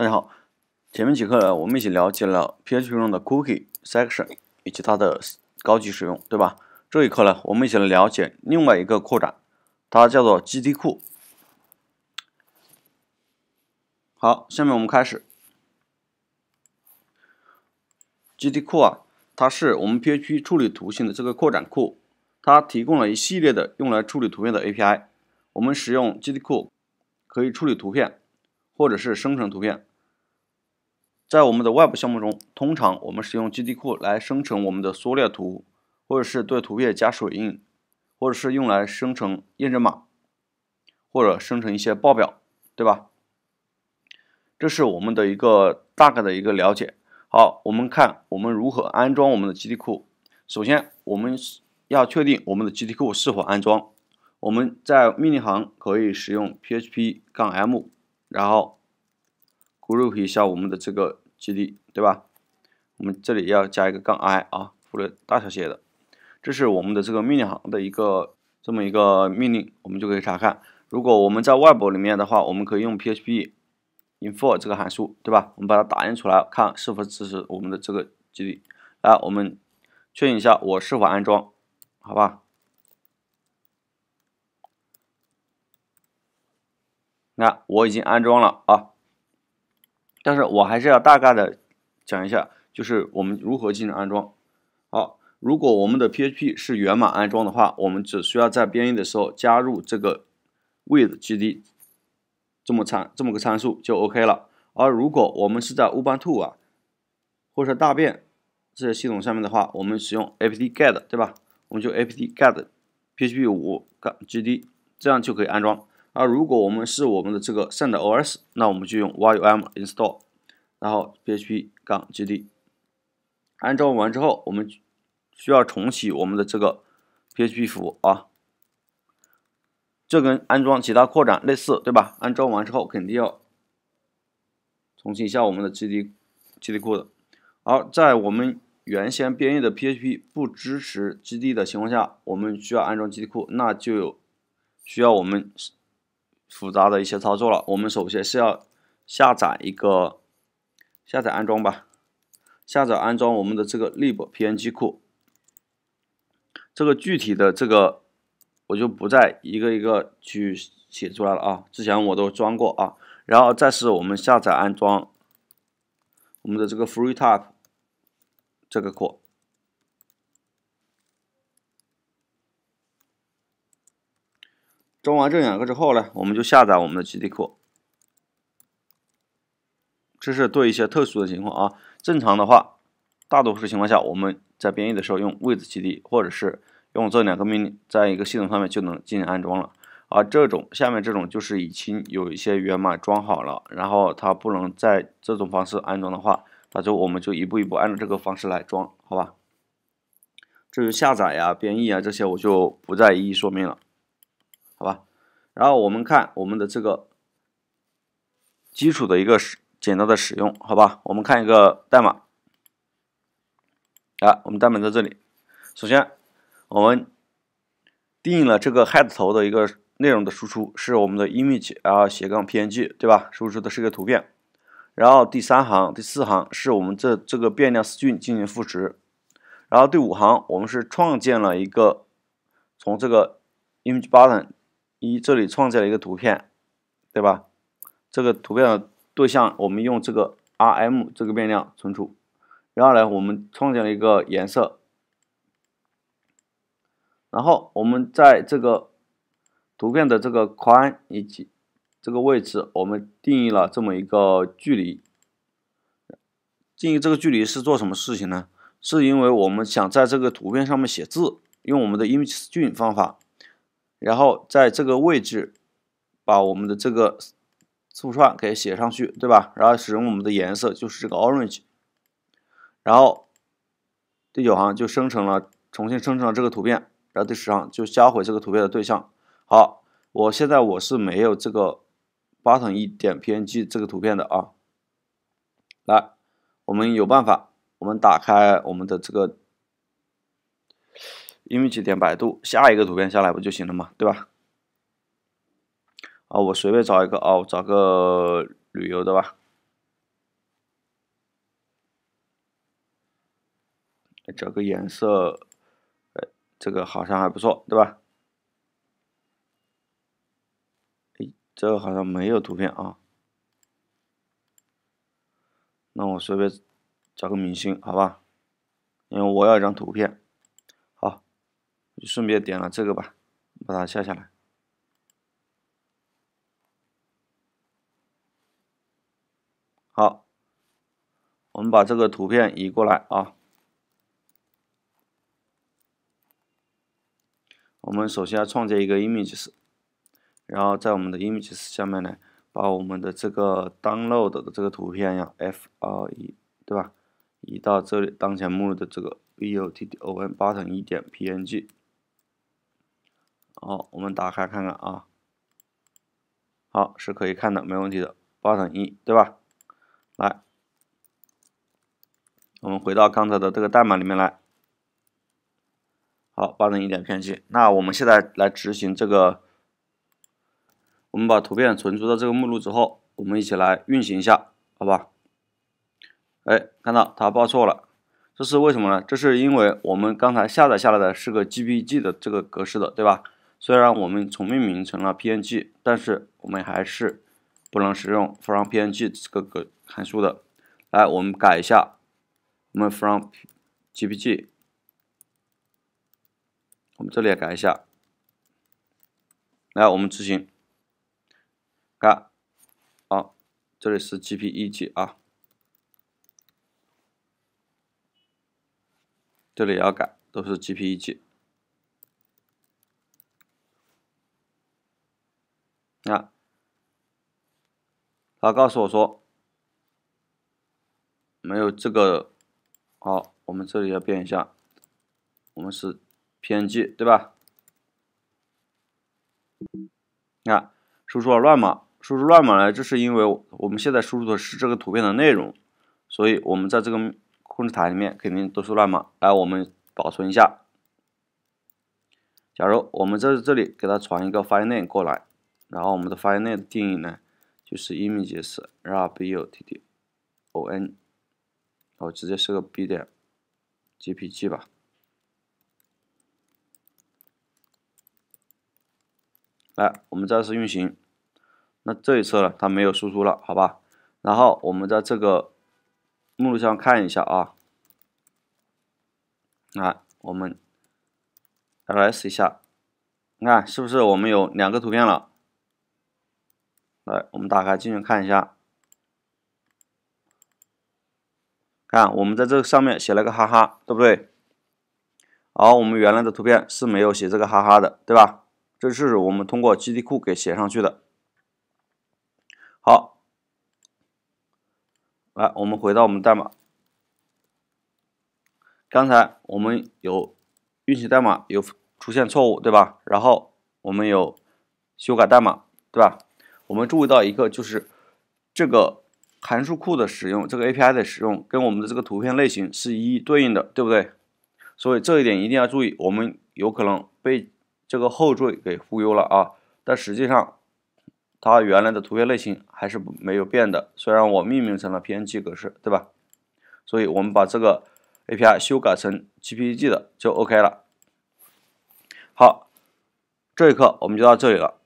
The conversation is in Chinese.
大家好，前面几课呢，我们一起了解了 PHP 中的 Cookie、Section 以及它的高级使用，对吧？这一课呢，我们一起来了解另外一个扩展，它叫做 g t 库。好，下面我们开始。g t 库啊，它是我们 PHP 处理图形的这个扩展库，它提供了一系列的用来处理图片的 API。我们使用 g t 库可以处理图片，或者是生成图片。在我们的外部项目中，通常我们使用 G D 库来生成我们的缩略图，或者是对图片加水印，或者是用来生成验证码，或者生成一些报表，对吧？这是我们的一个大概的一个了解。好，我们看我们如何安装我们的 G D 库。首先，我们要确定我们的 G D 库是否安装。我们在命令行可以使用 php- 杠 m，然后。group 一下我们的这个基地，对吧？我们这里要加一个杠 I 啊，或者大小写的，这是我们的这个命令行的一个这么一个命令，我们就可以查看。如果我们在外部里面的话，我们可以用 P H P info 这个函数，对吧？我们把它打印出来，看是否支持我们的这个基地。来，我们确认一下我是否安装，好吧？看，我已经安装了啊。但是我还是要大概的讲一下，就是我们如何进行安装。好，如果我们的 PHP 是源码安装的话，我们只需要在编译的时候加入这个 with GD 这么参这么个参数就 OK 了。而如果我们是在 Ubuntu 啊，或者大便这些系统上面的话，我们使用 apt-get 对吧？我们就 apt-get php5-gd 这样就可以安装。那如果我们是我们的这个 s e n d o s 那我们就用 YUM install，然后 p h p 杠 g d 安装完之后，我们需要重启我们的这个 PHP 服务啊。这跟安装其他扩展类似，对吧？安装完之后肯定要重启一下我们的 g d g d 库的。而在我们原先编译的 PHP 不支持 g 地的情况下，我们需要安装 g d 库，那就有需要我们。复杂的一些操作了，我们首先是要下载一个下载安装吧，下载安装我们的这个 l i b p n g 库，这个具体的这个我就不再一个一个去写出来了啊，之前我都装过啊，然后再是我们下载安装我们的这个 freetype 这个库。装完这两个之后呢，我们就下载我们的 g d 库。这是对一些特殊的情况啊，正常的话，大多数情况下我们在编译的时候用 with g d 或者是用这两个命令，在一个系统上面就能进行安装了。而这种下面这种就是已经有一些源码装好了，然后它不能在这种方式安装的话，那就我们就一步一步按照这个方式来装，好吧？至于下载呀、编译啊这些，我就不再一一说明了。好吧，然后我们看我们的这个基础的一个简单的使用，好吧，我们看一个代码啊，我们代码在这里。首先，我们定义了这个 head 头的一个内容的输出是我们的 image，然后斜杠 png，对吧？输出的是一个图片。然后第三行、第四行是我们这这个变量 str 进行赋值。然后第五行，我们是创建了一个从这个 image button。一，这里创建了一个图片，对吧？这个图片的对象我们用这个 R M 这个变量存储。然后呢，我们创建了一个颜色。然后我们在这个图片的这个宽以及这个位置，我们定义了这么一个距离。定义这个距离是做什么事情呢？是因为我们想在这个图片上面写字，用我们的 i m a s e t 方法。然后在这个位置把我们的这个字符串给写上去，对吧？然后使用我们的颜色就是这个 orange。然后第九行就生成了，重新生成了这个图片。然后第十行就销毁这个图片的对象。好，我现在我是没有这个 button 一点 png 这个图片的啊。来，我们有办法，我们打开我们的这个。因为 e 点百度，下一个图片下来不就行了嘛，对吧？啊，我随便找一个啊，找个旅游的吧，找个颜色，哎，这个好像还不错，对吧？哎，这个好像没有图片啊，那我随便找个明星好吧，因为我要一张图片。顺便点了这个吧，把它下下来。好，我们把这个图片移过来啊。我们首先要创建一个 images，然后在我们的 images 下面呢，把我们的这个 download 的这个图片呀，f 二一，对吧？移到这里当前目录的这个 v u t d o n button 一点 png。好，我们打开看看啊。好，是可以看的，没问题的，八等于一对吧？来，我们回到刚才的这个代码里面来。好，八等于一点片七。那我们现在来执行这个，我们把图片存储到这个目录之后，我们一起来运行一下，好吧？哎，看到它报错了，这是为什么呢？这是因为我们刚才下载下来的是个 GPG 的这个格式的，对吧？虽然我们重命名成了 PNG，但是我们还是不能使用 from PNG 这个函数的。来，我们改一下，我们 from GPG，我们这里也改一下。来，我们执行，看，啊，这里是 g p e g 啊，这里也要改，都是 g p e g 他告诉我说没有这个，好，我们这里要变一下，我们是 p n G 对吧？你看，输出了乱码，输出乱码呢，这是因为我们现在输入的是这个图片的内容，所以我们在这个控制台里面肯定都是乱码。来，我们保存一下。假如我们在这里给它传一个发 e 过来。然后我们的 f i l n e 的定义呢，就是 image 是 r b u t t o n，我直接设个 b 点 j p g 吧。来，我们再次运行，那这一次呢，它没有输出了，好吧？然后我们在这个目录上看一下啊，来，我们 ls 一下，你看是不是我们有两个图片了？来，我们打开进去看一下，看我们在这上面写了个哈哈，对不对？好，我们原来的图片是没有写这个哈哈的，对吧？这是我们通过基地库给写上去的。好，来，我们回到我们代码，刚才我们有运行代码有出现错误，对吧？然后我们有修改代码，对吧？我们注意到一个，就是这个函数库的使用，这个 API 的使用跟我们的这个图片类型是一一对应的，对不对？所以这一点一定要注意，我们有可能被这个后缀给忽悠了啊，但实际上它原来的图片类型还是没有变的，虽然我命名成了 PNG 格式，对吧？所以我们把这个 API 修改成 JPG 的就 OK 了。好，这一课我们就到这里了。